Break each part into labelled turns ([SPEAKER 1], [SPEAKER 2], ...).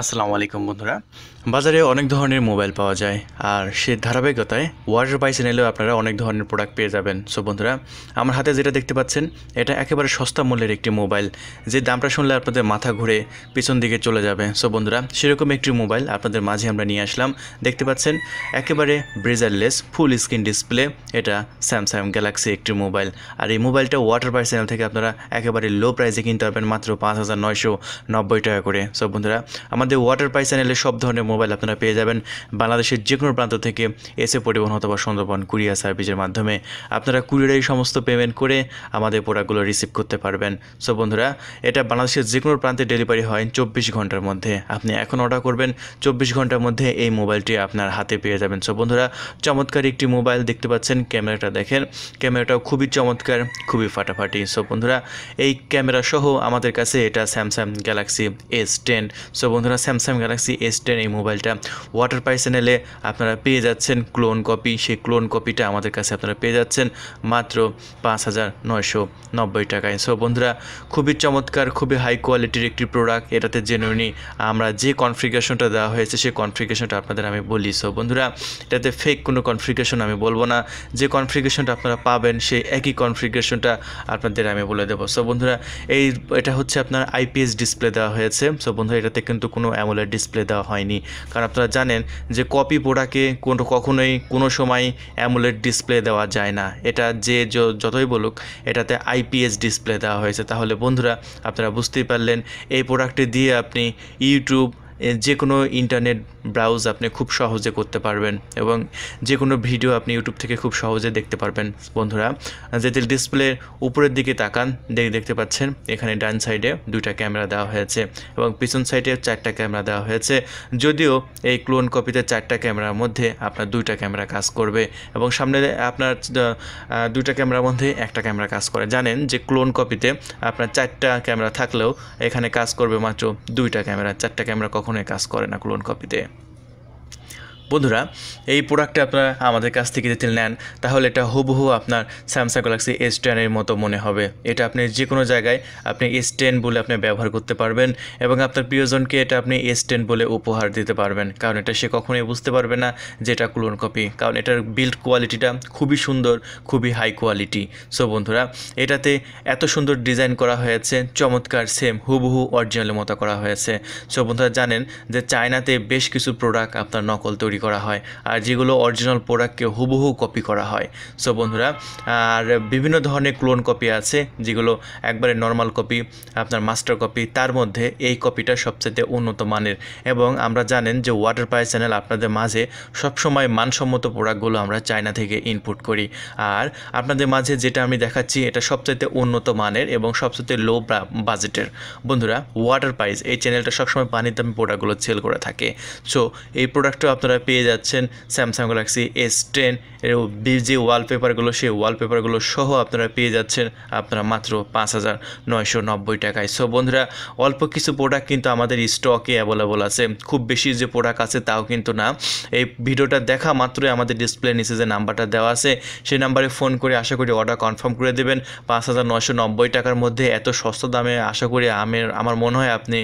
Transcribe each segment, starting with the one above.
[SPEAKER 1] আসসালামু আলাইকুম বন্ধুরা বাজারে অনেক ধরনের মোবাইল পাওয়া যায় আর সে ধারাবাহিকতায় ওয়াটার বাই চ্যানেলেও আপনারা অনেক ধরনের প্রোডাক্ট পেয়ে যাবেন সো বন্ধুরা আমার হাতে যেটা দেখতে পাচ্ছেন এটা একেবারে সস্তা মূল্যের একটি মোবাইল যে দামটা শুনলে আপনাদের মাথা ঘুরে পিছন দিকে চলে যাবে সো বন্ধুরা সেরকম একটি মোবাইল আপনাদের মাঝে আমরা নিয়ে আসলাম দেখতে পাচ্ছেন একেবারে ব্রেজারলেস ফুল স্ক্রিন ডিসপ্লে এটা স্যামসাং গ্যালাক্সি একটি মোবাইল আর এই মোবাইলটা ওয়াটার বাই চ্যানেল থেকে আপনারা একেবারে লো প্রাইসে কিনতে পারবেন মাত্র পাঁচ হাজার নয়শো নব্বই টাকা করে সো বন্ধুরা আমাদের ওয়াটার পাই চ্যানেলে সব ধরনের মোবাইল আপনারা পেয়ে যাবেন বাংলাদেশের যে কোনো প্রান্ত থেকে এসে পরিবহন অথবা সুন্দরবন কুরিয়ার সার্ভিসের মাধ্যমে আপনারা এই সমস্ত পেমেন্ট করে আমাদের প্রোডাক্টগুলো রিসিভ করতে পারবেন সো বন্ধুরা এটা বাংলাদেশের যে কোনো প্রান্তে ডেলিভারি হয় চব্বিশ ঘন্টার মধ্যে আপনি এখন অর্ডার করবেন চব্বিশ ঘন্টার মধ্যে এই মোবাইলটি আপনার হাতে পেয়ে যাবেন সো বন্ধুরা চমৎকার একটি মোবাইল দেখতে পাচ্ছেন ক্যামেরাটা দেখেন ক্যামেরাটাও খুবই চমৎকার খুবই ফাটাফাটি সো বন্ধুরা এই ক্যামেরা সহ আমাদের কাছে এটা Samsung Galaxy S ten so বন্ধুরা আপনারা স্যামসাং গ্যালাক্সি এস টেন এই মোবাইলটা ওয়াটার পাই এলে আপনারা পেয়ে যাচ্ছেন ক্লোন কপি সেই ক্লোন কপিটা আমাদের কাছে আপনারা পেয়ে যাচ্ছেন মাত্র পাঁচ হাজার নয়শো নব্বই টাকায় সো বন্ধুরা খুবই চমৎকার খুবই হাই কোয়ালিটির একটি প্রোডাক্ট এটাতে জেনুইনি আমরা যে কনফিগেশনটা দেওয়া হয়েছে সেই কনফিগেশনটা আপনাদের আমি বলি সো বন্ধুরা এটাতে ফেক কোনো কনফিগারেশন আমি বলবো না যে কনফিগেশনটা আপনারা পাবেন সেই একই কনফিগেশনটা আপনাদের আমি বলে দেবো সো বন্ধুরা এই এটা হচ্ছে আপনার আইপিএস ডিসপ্লে দেওয়া হয়েছে সো বন্ধুরা এটাতে কিন্তু কোনো কোনো অ্যামোলেড ডিসপ্লে দেওয়া হয়নি কারণ আপনারা জানেন যে কপি পোড়াকে কোনো কখনোই কোনো সময় অ্যামোলেড ডিসপ্লে দেওয়া যায় না এটা যে যতই বলুক এটাতে আইপিএস ডিসপ্লে দেওয়া হয়েছে তাহলে বন্ধুরা আপনারা বুঝতেই পারলেন এই প্রোডাক্টটি দিয়ে আপনি ইউটিউব যে কোনো ইন্টারনেট ব্রাউজ আপনি খুব সহজে করতে পারবেন এবং যে কোনো ভিডিও আপনি ইউটিউব থেকে খুব সহজে দেখতে পারবেন বন্ধুরা যেতে ডিসপ্লে উপরের দিকে তাকান দেখতে পাচ্ছেন এখানে ডান সাইডে দুইটা ক্যামেরা দেওয়া হয়েছে এবং পিছন সাইডে চারটা ক্যামেরা দেওয়া হয়েছে যদিও এই ক্লোন কপিতে চারটা ক্যামেরার মধ্যে আপনার দুইটা ক্যামেরা কাজ করবে এবং সামনে আপনার দুইটা ক্যামেরার মধ্যে একটা ক্যামেরা কাজ করে জানেন যে ক্লোন কপিতে আপনার চারটা ক্যামেরা থাকলেও এখানে কাজ করবে মাত্র দুইটা ক্যামেরা চারটা ক্যামেরা কখন কখনোই কাজ করে না ক্লোন কপিতে বন্ধুরা এই প্রোডাক্টটা আপনারা আমাদের কাছ থেকে যদি নেন তাহলে এটা হুবহু আপনার স্যামসাং গ্যালাক্সি এস টেনের মতো মনে হবে এটা আপনি যে কোনো জায়গায় আপনি এস টেন বলে আপনি ব্যবহার করতে পারবেন এবং আপনার প্রিয়জনকে এটা আপনি এস টেন বলে উপহার দিতে পারবেন কারণ এটা সে কখনোই বুঝতে পারবে না যে এটা ক্লোন কপি কারণ এটার বিল্ড কোয়ালিটিটা খুবই সুন্দর খুবই হাই কোয়ালিটি সো বন্ধুরা এটাতে এত সুন্দর ডিজাইন করা হয়েছে চমৎকার সেম হুবহু অরিজিনালের মতো করা হয়েছে সো বন্ধুরা জানেন যে চায়নাতে বেশ কিছু প্রোডাক্ট আপনার নকল তৈরি করা হয় আর যেগুলো অরিজিনাল প্রোডাক্টকে হুবহু কপি করা হয় সো বন্ধুরা আর বিভিন্ন ধরনের ক্লোন কপি আছে যেগুলো একবারে নর্মাল কপি আপনার মাস্টার কপি তার মধ্যে এই কপিটা সবচেয়ে উন্নত মানের এবং আমরা জানেন যে ওয়াটার পাই চ্যানেল আপনাদের মাঝে সবসময় মানসম্মত প্রোডাক্টগুলো আমরা চায়না থেকে ইনপুট করি আর আপনাদের মাঝে যেটা আমি দেখাচ্ছি এটা সবচেয়ে উন্নত মানের এবং সবচেয়ে লো বাজেটের বন্ধুরা ওয়াটার পাইস এই চ্যানেলটা সবসময় পানির দামি প্রোডাক্টগুলো সেল করে থাকে সো এই প্রোডাক্টটা আপনারা পেয়ে যাচ্ছেন স্যামসাং গ্যালাক্সি এস টেন এর যে ওয়ালপেপারগুলো সেই ওয়ালপেপারগুলো সহ আপনারা পেয়ে যাচ্ছেন আপনারা মাত্র পাঁচ হাজার নয়শো নব্বই টাকায় সো বন্ধুরা অল্প কিছু প্রোডাক্ট কিন্তু আমাদের স্টকে অ্যাভেলেবল আছে খুব বেশি যে প্রোডাক্ট আছে তাও কিন্তু না এই ভিডিওটা দেখা মাত্রই আমাদের ডিসপ্লে নিচে যে নাম্বারটা দেওয়া আছে সেই নাম্বারে ফোন করে আশা করি অর্ডার কনফার্ম করে দেবেন পাঁচ হাজার নয়শো নব্বই টাকার মধ্যে এত সস্তা দামে আশা করি আমের আমার মনে হয় আপনি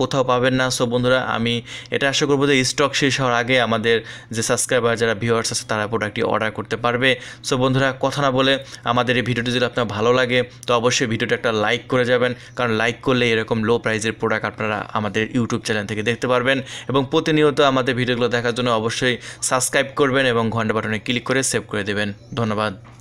[SPEAKER 1] কোথাও পাবেন না সো বন্ধুরা আমি এটা আশা করবো যে স্টক শেষ হওয়ার আগে আমাদের যে সাবস্ক্রাইবার যারা ভিউয়ার্স আছে তারা প্রোডাক্টটি অর্ডার করতে পারবে সো বন্ধুরা কথা না বলে আমাদের এই ভিডিওটি যদি আপনার ভালো লাগে তো অবশ্যই ভিডিওটা একটা লাইক করে যাবেন কারণ লাইক করলে এরকম লো প্রাইজের প্রোডাক্ট আপনারা আমাদের ইউটিউব চ্যানেল থেকে দেখতে পারবেন এবং প্রতিনিয়ত আমাদের ভিডিওগুলো দেখার জন্য অবশ্যই সাবস্ক্রাইব করবেন এবং ঘন্টা বাটনে ক্লিক করে সেভ করে দেবেন ধন্যবাদ